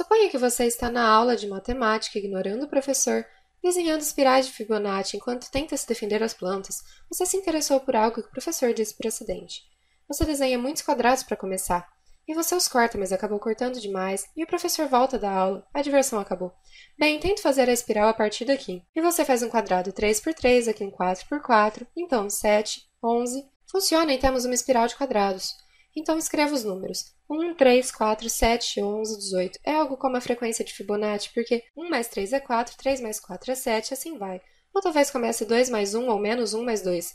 Suponha que você está na aula de matemática ignorando o professor, desenhando espirais de Fibonacci enquanto tenta se defender as plantas. Você se interessou por algo que o professor disse por acidente. Você desenha muitos quadrados para começar. E você os corta, mas acabou cortando demais, e o professor volta da aula. A diversão acabou. Bem, tento fazer a espiral a partir daqui. E você faz um quadrado 3 por 3, aqui um 4 por 4, então 7, 11. Funciona e temos uma espiral de quadrados. Então escreva os números 1, 3, 4, 7, 11, 18. É algo como a frequência de Fibonacci, porque 1 mais 3 é 4, 3 mais 4 é 7, assim vai. Ou talvez comece 2 mais 1 ou menos 1 mais 2.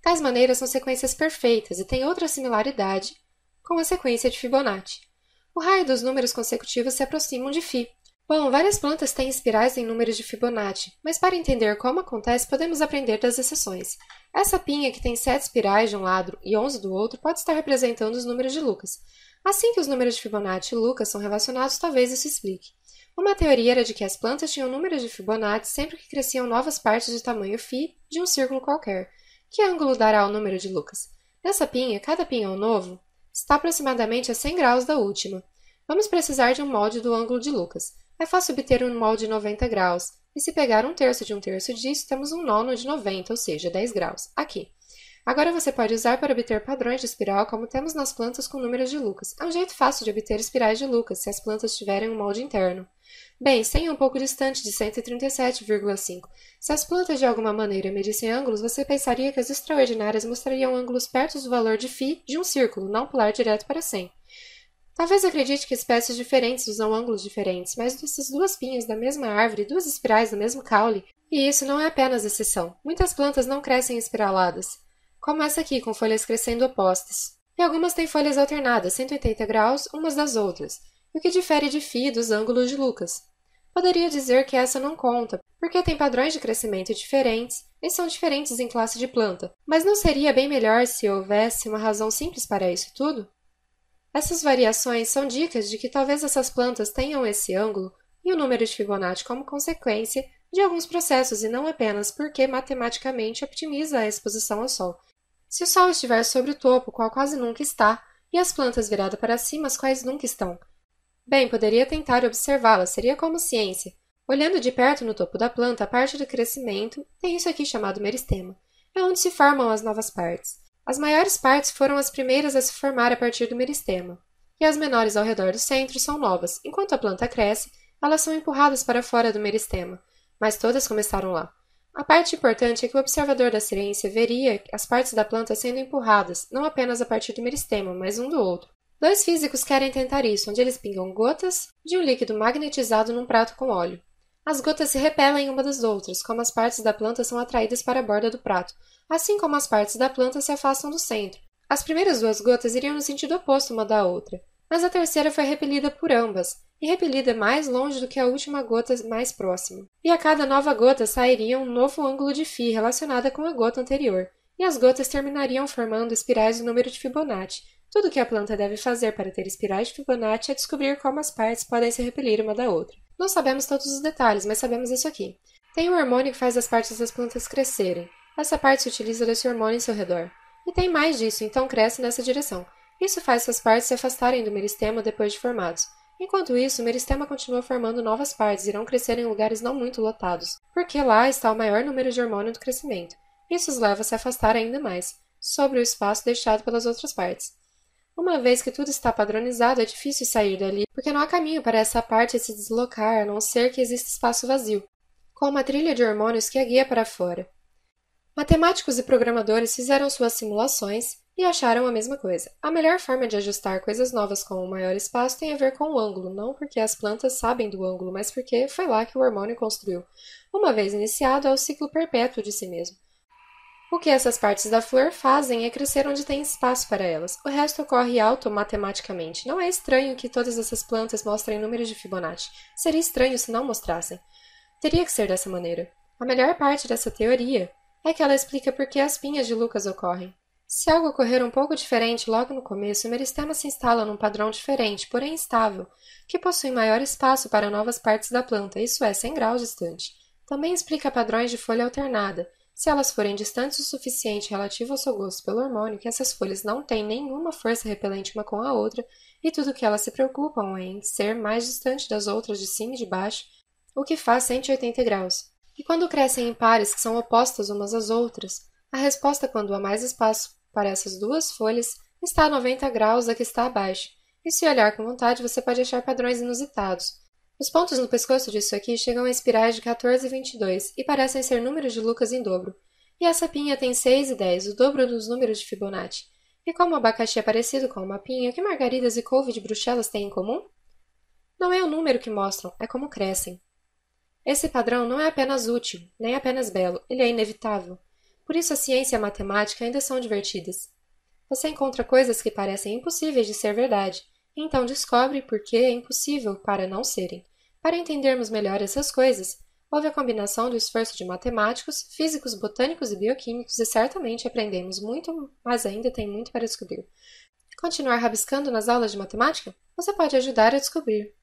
Tais maneiras são sequências perfeitas e têm outra similaridade com a sequência de Fibonacci. O raio dos números consecutivos se aproximam de Φ. Bom, várias plantas têm espirais em números de Fibonacci, mas para entender como acontece, podemos aprender das exceções. Essa pinha que tem sete espirais de um lado e onze do outro pode estar representando os números de Lucas. Assim que os números de Fibonacci e Lucas são relacionados, talvez isso explique. Uma teoria era de que as plantas tinham números de Fibonacci sempre que cresciam novas partes do tamanho φ de um círculo qualquer. Que ângulo dará o número de Lucas? Nessa pinha, cada pinhão novo está aproximadamente a 100 graus da última. Vamos precisar de um molde do ângulo de Lucas. É fácil obter um molde de 90 graus, e se pegar um terço de um terço disso, temos um nono de 90, ou seja, 10 graus, aqui. Agora você pode usar para obter padrões de espiral como temos nas plantas com números de Lucas. É um jeito fácil de obter espirais de Lucas se as plantas tiverem um molde interno. Bem, 100 é um pouco distante de 137,5. Se as plantas de alguma maneira medissem ângulos, você pensaria que as extraordinárias mostrariam ângulos perto do valor de φ de um círculo, não pular direto para 100. Talvez acredite que espécies diferentes usam ângulos diferentes, mas essas duas pinhas da mesma árvore, duas espirais do mesmo caule, e isso não é apenas exceção. Muitas plantas não crescem espiraladas. Começa aqui, com folhas crescendo opostas. E algumas têm folhas alternadas, 180 graus, umas das outras, o que difere de Φ dos ângulos de Lucas. Poderia dizer que essa não conta, porque tem padrões de crescimento diferentes e são diferentes em classe de planta, mas não seria bem melhor se houvesse uma razão simples para isso tudo? Essas variações são dicas de que talvez essas plantas tenham esse ângulo e o número de Fibonacci como consequência de alguns processos e não apenas porque matematicamente optimiza a exposição ao Sol, se o sol estiver sobre o topo, qual quase nunca está, e as plantas viradas para cima, as quais nunca estão. Bem, poderia tentar observá-las, seria como ciência. Olhando de perto no topo da planta, a parte do crescimento tem isso aqui chamado meristema. É onde se formam as novas partes. As maiores partes foram as primeiras a se formar a partir do meristema, e as menores ao redor do centro são novas. Enquanto a planta cresce, elas são empurradas para fora do meristema, mas todas começaram lá. A parte importante é que o observador da ciência veria as partes da planta sendo empurradas, não apenas a partir do meristema, mas um do outro. Dois físicos querem tentar isso, onde eles pingam gotas de um líquido magnetizado num prato com óleo. As gotas se repelem uma das outras, como as partes da planta são atraídas para a borda do prato, assim como as partes da planta se afastam do centro. As primeiras duas gotas iriam no sentido oposto uma da outra, mas a terceira foi repelida por ambas, e repelida mais longe do que a última gota mais próxima. E a cada nova gota sairia um novo ângulo de φ relacionada com a gota anterior, e as gotas terminariam formando espirais do número de Fibonacci. Tudo o que a planta deve fazer para ter espirais de Fibonacci é descobrir como as partes podem se repelir uma da outra. Não sabemos todos os detalhes, mas sabemos isso aqui. Tem um hormônio que faz as partes das plantas crescerem. Essa parte se utiliza desse hormônio em seu redor. E tem mais disso, então cresce nessa direção. Isso faz suas partes se afastarem do meristema depois de formados. Enquanto isso, o meristema continua formando novas partes e irão crescer em lugares não muito lotados, porque lá está o maior número de hormônio do crescimento. Isso os leva a se afastar ainda mais, sobre o espaço deixado pelas outras partes. Uma vez que tudo está padronizado, é difícil sair dali, porque não há caminho para essa parte se deslocar, a não ser que exista espaço vazio, com uma trilha de hormônios que a guia para fora. Matemáticos e programadores fizeram suas simulações e acharam a mesma coisa. A melhor forma de ajustar coisas novas com o um maior espaço tem a ver com o ângulo, não porque as plantas sabem do ângulo, mas porque foi lá que o hormônio construiu. Uma vez iniciado, é o ciclo perpétuo de si mesmo. O que essas partes da flor fazem é crescer onde tem espaço para elas. O resto ocorre automaticamente. Não é estranho que todas essas plantas mostrem números de Fibonacci. Seria estranho se não mostrassem. Teria que ser dessa maneira. A melhor parte dessa teoria é que ela explica por que as pinhas de Lucas ocorrem. Se algo ocorrer um pouco diferente logo no começo, o meristema se instala num padrão diferente, porém estável, que possui maior espaço para novas partes da planta, isso é, 100 graus distante. Também explica padrões de folha alternada. Se elas forem distantes o suficiente relativo ao seu gosto pelo hormônio, que essas folhas não têm nenhuma força repelente uma com a outra, e tudo que elas se preocupam é em ser mais distante das outras de cima e de baixo, o que faz 180 graus. E quando crescem em pares que são opostas umas às outras, a resposta quando há mais espaço para essas duas folhas, está a 90 graus a que está abaixo, e se olhar com vontade você pode achar padrões inusitados. Os pontos no pescoço disso aqui chegam a espirais de 14 e 22 e parecem ser números de Lucas em dobro. E essa pinha tem 6 e 10, o dobro dos números de Fibonacci. E como o abacaxi é parecido com uma pinha, o que margaridas e couve de bruxelas têm em comum? Não é o número que mostram, é como crescem. Esse padrão não é apenas útil, nem apenas belo, ele é inevitável. Por isso a ciência e a matemática ainda são divertidas. Você encontra coisas que parecem impossíveis de ser verdade, então descobre por que é impossível para não serem. Para entendermos melhor essas coisas, houve a combinação do esforço de matemáticos, físicos, botânicos e bioquímicos e certamente aprendemos muito, mas ainda tem muito para descobrir. Continuar rabiscando nas aulas de matemática? Você pode ajudar a descobrir.